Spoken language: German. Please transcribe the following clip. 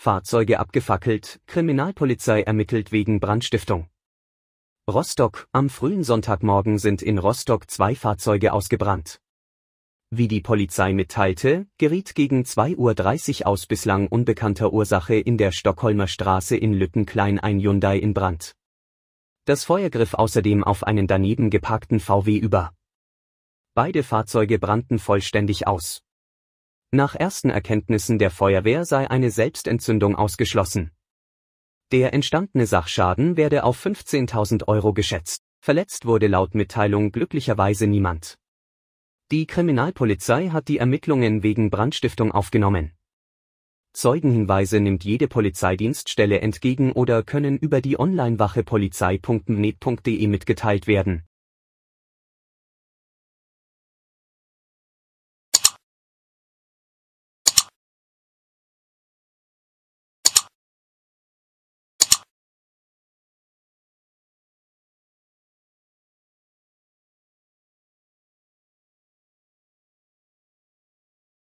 Fahrzeuge abgefackelt, Kriminalpolizei ermittelt wegen Brandstiftung. Rostock, am frühen Sonntagmorgen sind in Rostock zwei Fahrzeuge ausgebrannt. Wie die Polizei mitteilte, geriet gegen 2.30 Uhr aus bislang unbekannter Ursache in der Stockholmer Straße in Lüttenklein ein Hyundai in Brand. Das Feuer griff außerdem auf einen daneben geparkten VW über. Beide Fahrzeuge brannten vollständig aus. Nach ersten Erkenntnissen der Feuerwehr sei eine Selbstentzündung ausgeschlossen. Der entstandene Sachschaden werde auf 15.000 Euro geschätzt. Verletzt wurde laut Mitteilung glücklicherweise niemand. Die Kriminalpolizei hat die Ermittlungen wegen Brandstiftung aufgenommen. Zeugenhinweise nimmt jede Polizeidienststelle entgegen oder können über die Onlinewache polizei.net.de mitgeteilt werden.